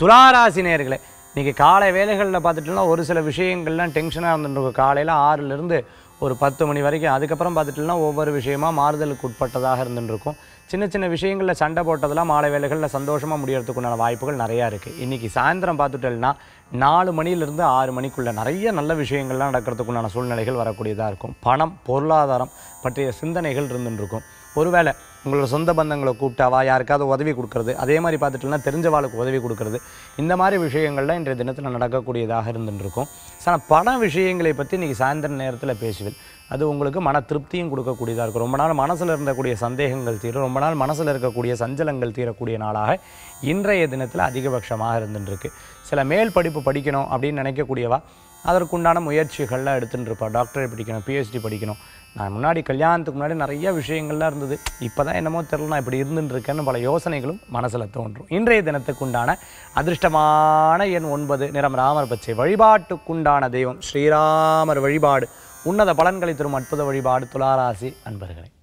துளாராசினியர்களே இன்றைக்கி காலை வேலைகளில் பார்த்துட்டோம்னா ஒரு சில விஷயங்கள்லாம் டென்ஷனாக இருந்துருக்கும் காலையில் ஆறுலேருந்து ஒரு பத்து மணி வரைக்கும் அதுக்கப்புறம் பார்த்துட்டோம்னா ஒவ்வொரு விஷயமாக மாறுதலுக்கு உட்பட்டதாக இருந்துருக்கும் சின்ன சின்ன விஷயங்களில் சண்டை போட்டதெல்லாம் மாலை வேலைகளில் சந்தோஷமாக முடியறதுக்குண்டான வாய்ப்புகள் நிறையா இருக்குது இன்றைக்கி சாயந்தரம் பார்த்துட்டோம்னா நாலு மணிலேருந்து ஆறு மணிக்குள்ளே நிறைய நல்ல விஷயங்கள்லாம் நடக்கிறதுக்குண்டான சூழ்நிலைகள் வரக்கூடியதாக இருக்கும் பணம் பொருளாதாரம் பற்றிய சிந்தனைகள் இருந்துருக்கும் ஒருவேளை உங்களோட சொந்த பந்தங்களை கூப்பிட்டாவா யாருக்காவது உதவி கொடுக்குறது அதே மாதிரி பார்த்துட்டுனா தெரிஞ்சவாளுக்கு உதவி கொடுக்குறது இந்த மாதிரி விஷயங்கள்லாம் இன்றைய தினத்தில் நடக்கக்கூடியதாக இருந்துருக்கும் சார் பண விஷயங்களை பற்றி இன்றைக்கி சாயந்தர நேரத்தில் பேசுவேன் அது உங்களுக்கு மன திருப்தியும் கொடுக்கக்கூடியதாக இருக்கும் ரொம்ப நாள் மனசில் இருந்தக்கூடிய சந்தேகங்கள் தீரும் ரொம்ப நாள் மனசில் இருக்கக்கூடிய சஞ்சலங்கள் தீரக்கூடிய நாளாக இன்றைய தினத்தில் அதிகபட்சமாக இருந்துருக்கு சில மேல் படிப்பு படிக்கணும் அப்படின்னு நினைக்கக்கூடியவா அதற்குண்டான முயற்சிகள்லாம் எடுத்துகிட்டு இருப்பாள் டாக்டரை படிக்கணும் பிஹெச்டி படிக்கணும் நான் முன்னாடி கல்யாணத்துக்கு முன்னாடி நிறைய விஷயங்கள்லாம் இருந்தது இப்போ தான் என்னமோ தெரில நான் இப்படி இருந்துட்டுருக்கேன்னு பல யோசனைகளும் மனசில் தோன்றும் இன்றைய தினத்துக்குண்டான அதிர்ஷ்டமான எண் ஒன்பது நிறம் ராமர் பச்சை வழிபாட்டுக்குண்டான தெய்வம் ஸ்ரீராமர் வழிபாடு உன்னத பலன்களை தரும் அற்புத வழிபாடு துளாராசி அன்பர்களே